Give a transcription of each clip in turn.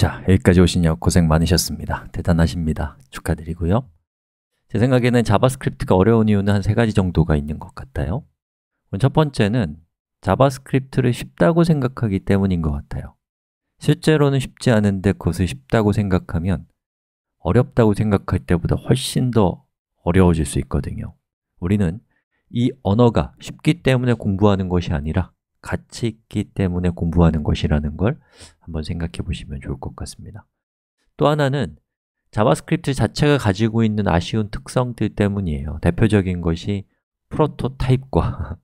자, 여기까지 오시냐 고생 많으셨습니다. 대단하십니다. 축하드리고요. 제 생각에는 자바스크립트가 어려운 이유는 한 세 가지 정도가 있는 것 같아요. 첫 번째는 자바스크립트를 쉽다고 생각하기 때문인 것 같아요. 실제로는 쉽지 않은데 그것을 쉽다고 생각하면 어렵다고 생각할 때보다 훨씬 더 어려워질 수 있거든요. 우리는 이 언어가 쉽기 때문에 공부하는 것이 아니라 같이 있기 때문에 공부하는 것이라는 걸 한번 생각해 보시면 좋을 것 같습니다 또 하나는 자바스크립트 자체가 가지고 있는 아쉬운 특성들 때문이에요 대표적인 것이 프로토타입과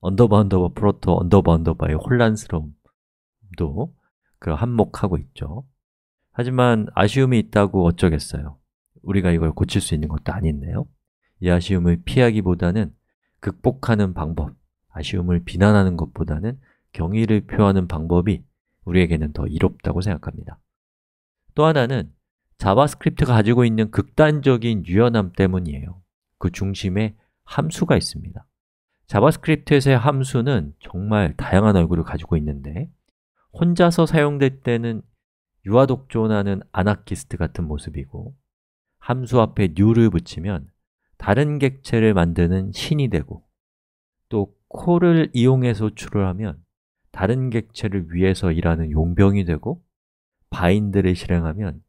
언더바 언더바 프로토 언더바 언더바의 혼란스러움도 그런 한몫하고 있죠 하지만 아쉬움이 있다고 어쩌겠어요 우리가 이걸 고칠 수 있는 것도 아닌데요 이 아쉬움을 피하기보다는 극복하는 방법 아쉬움을 비난하는 것보다는 경의를 표하는 방법이 우리에게는 더 이롭다고 생각합니다 또 하나는 자바스크립트가 가지고 있는 극단적인 유연함 때문이에요 그 중심에 함수가 있습니다 자바스크립트에서의 함수는 정말 다양한 얼굴을 가지고 있는데 혼자서 사용될 때는 유아독존하는 아나키스트 같은 모습이고 함수 앞에 new를 붙이면 다른 객체를 만드는 신이 되고 또 코를 이용해서 호출을 하면 다른 객체를 위해서 일하는 용병이 되고 바인드를 실행하면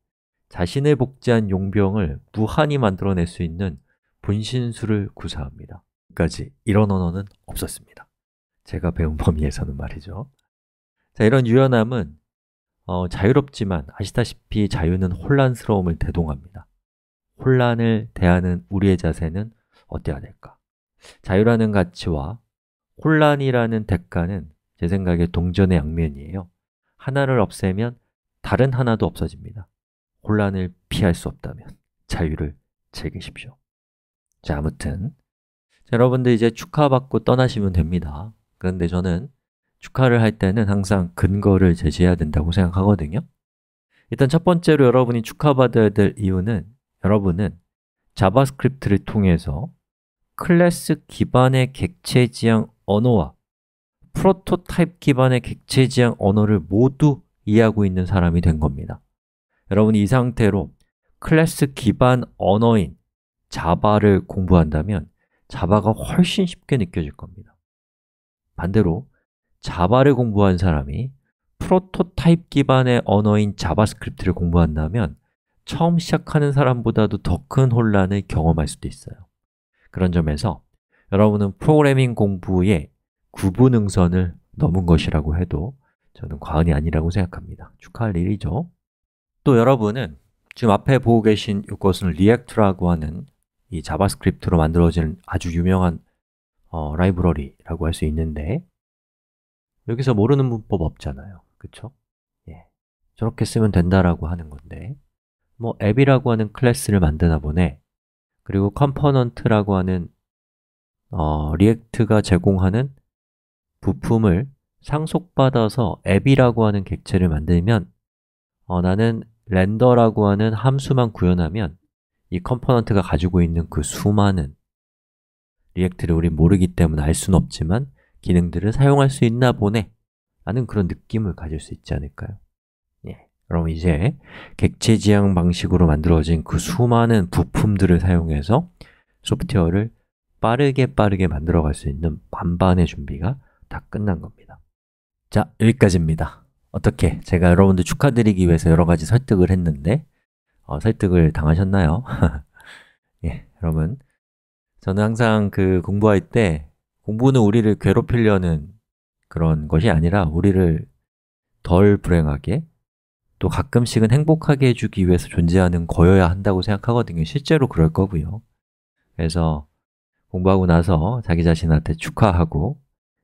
자신의 복제한 용병을 무한히 만들어낼 수 있는 분신술을 구사합니다 까지 이런 언어는 없었습니다 제가 배운 범위에서는 말이죠 자, 이런 유연함은 어, 자유롭지만 아시다시피 자유는 혼란스러움을 대동합니다 혼란을 대하는 우리의 자세는 어때야 될까? 자유라는 가치와 혼란이라는 대가는 제 생각에 동전의 양면이에요 하나를 없애면 다른 하나도 없어집니다 혼란을 피할 수 없다면 자유를 즐기십시오 자, 아무튼 자, 여러분들 이제 축하받고 떠나시면 됩니다 그런데 저는 축하를 할 때는 항상 근거를 제시해야 된다고 생각하거든요 일단 첫 번째로 여러분이 축하받아야 될 이유는 여러분은 자바스크립트를 통해서 클래스 기반의 객체 지향 언어와 프로토타입 기반의 객체 지향 언어를 모두 이해하고 있는 사람이 된 겁니다 여러분이 상태로 클래스 기반 언어인 자바를 공부한다면 자바가 훨씬 쉽게 느껴질 겁니다 반대로 자바를 공부한 사람이 프로토타입 기반의 언어인 자바스크립트를 공부한다면 처음 시작하는 사람보다도 더 큰 혼란을 경험할 수도 있어요 그런 점에서 여러분은 프로그래밍 공부에 구분능선을 넘은 것이라고 해도 저는 과언이 아니라고 생각합니다 축하할 일이죠 또 여러분은 지금 앞에 보고 계신 이것은 a c t 라고 하는 이 자바스크립트로 만들어진 아주 유명한 어, 라이브러리라고 할 수 있는데 여기서 모르는 문법 없잖아요, 그쵸? 예, 저렇게 쓰면 된다라고 하는 건데 뭐 앱이라고 하는 클래스를 만드나 보네 그리고 컴포넌트라고 하는 어, 리액트가 제공하는 부품을 상속받아서 앱이라고 하는 객체를 만들면 어, 나는 렌더라고 하는 함수만 구현하면 이 컴포넌트가 가지고 있는 그 수많은 리액트를 우리 모르기 때문에 알 수는 없지만 기능들을 사용할 수 있나 보네 라는 그런 느낌을 가질 수 있지 않을까요? 예. 그럼 이제 객체 지향 방식으로 만들어진 그 수많은 부품들을 사용해서 소프트웨어를 빠르게 빠르게 만들어갈 수 있는 반반의 준비가 다 끝난 겁니다 자, 여기까지입니다 어떻게? 제가 여러분들 축하드리기 위해서 여러 가지 설득을 했는데 어, 설득을 당하셨나요? 예, 여러분 저는 항상 그 공부할 때 공부는 우리를 괴롭히려는 그런 것이 아니라 우리를 덜 불행하게 또 가끔씩은 행복하게 해주기 위해서 존재하는 거여야 한다고 생각하거든요 실제로 그럴 거고요 그래서 공부하고 나서 자기 자신한테 축하하고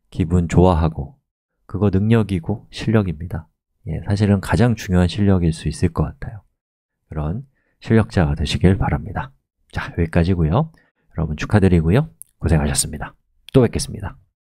기분 좋아하고 그거 능력이고 실력입니다. 예, 사실은 가장 중요한 실력일 수 있을 것 같아요. 그런 실력자가 되시길 바랍니다. 자, 여기까지고요. 여러분 축하드리고요. 고생하셨습니다. 또 뵙겠습니다.